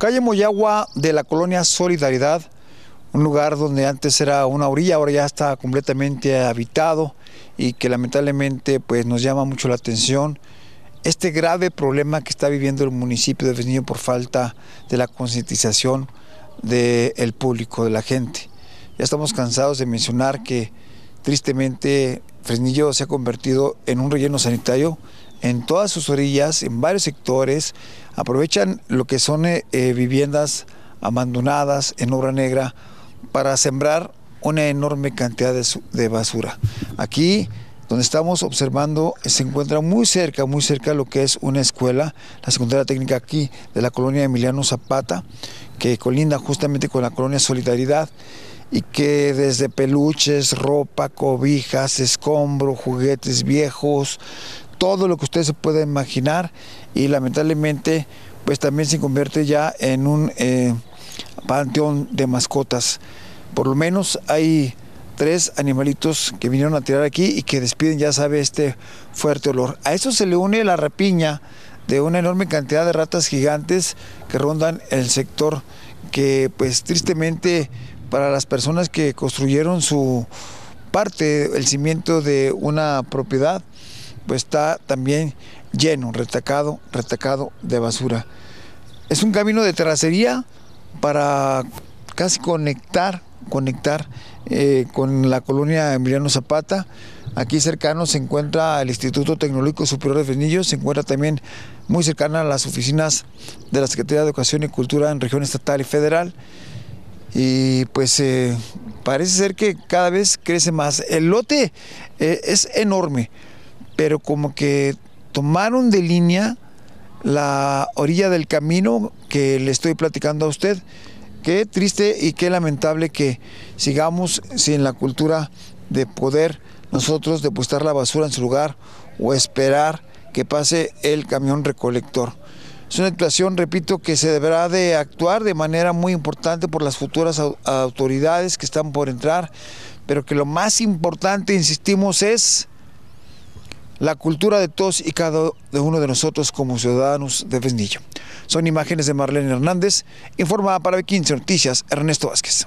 Calle Moyagua de la colonia Solidaridad, un lugar donde antes era una orilla, ahora ya está completamente habitado y que lamentablemente pues, nos llama mucho la atención este grave problema que está viviendo el municipio de Fresnillo por falta de la concientización del público, de la gente. Ya estamos cansados de mencionar que tristemente Fresnillo se ha convertido en un relleno sanitario en todas sus orillas, en varios sectores, aprovechan lo que son eh, eh, viviendas abandonadas en obra negra para sembrar una enorme cantidad de, basura. Aquí, donde estamos observando, se encuentra muy cerca, muy cerca lo que es una escuela, la secundaria técnica aquí de la colonia Emiliano Zapata, que colinda justamente con la colonia Solidaridad y que desde peluches, ropa, cobijas, escombro, juguetes viejos, todo lo que ustedes se pueden imaginar y lamentablemente pues también se convierte ya en un eh, panteón de mascotas. Por lo menos hay tres animalitos que vinieron a tirar aquí y que despiden, ya sabe, este fuerte olor. A eso se le une la rapiña de una enorme cantidad de ratas gigantes que rondan el sector que pues tristemente para las personas que construyeron su parte, el cimiento de una propiedad, pues está también lleno, retacado, retacado de basura. Es un camino de terracería para casi conectar, conectar eh, con la colonia Emiliano Zapata. Aquí cercano se encuentra el Instituto Tecnológico Superior de Fresnillo, se encuentra también muy cercana a las oficinas de la Secretaría de Educación y Cultura en región estatal y federal. Y pues eh, parece ser que cada vez crece más. El lote eh, es enorme pero como que tomaron de línea la orilla del camino que le estoy platicando a usted. Qué triste y qué lamentable que sigamos sin la cultura de poder nosotros depositar la basura en su lugar o esperar que pase el camión recolector. Es una situación, repito, que se deberá de actuar de manera muy importante por las futuras autoridades que están por entrar, pero que lo más importante, insistimos, es la cultura de todos y cada uno de nosotros como ciudadanos de Vesnillo. Son imágenes de Marlene Hernández, informada para B15 Noticias Ernesto Vázquez.